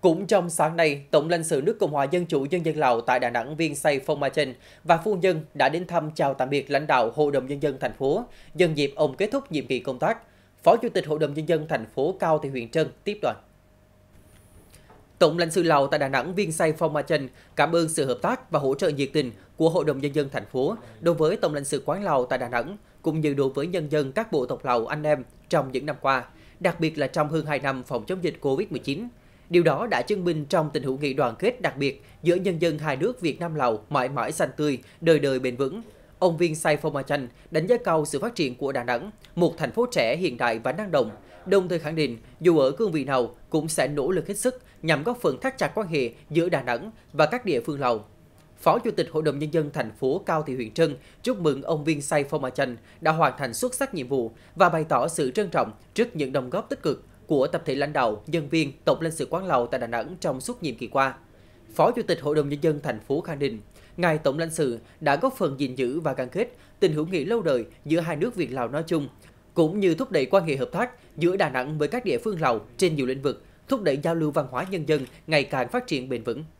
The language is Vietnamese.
Cũng trong sáng nay, Tổng lãnh sự nước Cộng hòa Dân chủ Nhân dân Lào tại Đà Nẵng Viên Say Phong Ma Trinh và phu nhân đã đến thăm chào tạm biệt lãnh đạo Hội đồng Nhân dân thành phố nhân dịp ông kết thúc nhiệm kỳ công tác. Phó Chủ tịch Hội đồng Nhân dân thành phố Cao Thị Huyền Trân tiếp đoàn. Tổng lãnh sự Lào tại Đà Nẵng Viên Say Phong Ma Trinh cảm ơn sự hợp tác và hỗ trợ nhiệt tình của Hội đồng Nhân dân thành phố đối với Tổng lãnh sự quán Lào tại Đà Nẵng, cũng như đối với nhân dân các bộ tộc Lào anh em trong những năm qua, đặc biệt là trong hơn 2 năm phòng chống dịch COVID-19. Điều đó đã chứng minh trong tình hữu nghị đoàn kết đặc biệt giữa nhân dân hai nước Việt Nam Lào mãi mãi xanh tươi, đời đời bền vững. Ông Viên Sai Phong Ma Chanh đánh giá cao sự phát triển của Đà Nẵng, một thành phố trẻ hiện đại và năng động, đồng thời khẳng định dù ở cương vị nào cũng sẽ nỗ lực hết sức nhằm góp phần thắt chặt quan hệ giữa Đà Nẵng và các địa phương Lào. Phó Chủ tịch Hội đồng Nhân dân thành phố Cao Thị Huyền Trân chúc mừng ông Viên Say Phong Ma Chanh đã hoàn thành xuất sắc nhiệm vụ và bày tỏ sự trân trọng trước những đóng góp tích cực của tập thể lãnh đạo, nhân viên Tổng lãnh sự quán Lào tại Đà Nẵng trong suốt nhiệm kỳ qua. Phó Chủ tịch Hội đồng Nhân dân thành phố khẳng định, Ngài Tổng lãnh sự đã góp phần gìn giữ và gắn kết tình hữu nghị lâu đời giữa hai nước Việt Lào nói chung, cũng như thúc đẩy quan hệ hợp tác giữa Đà Nẵng với các địa phương Lào trên nhiều lĩnh vực, thúc đẩy giao lưu văn hóa nhân dân ngày càng phát triển bền vững.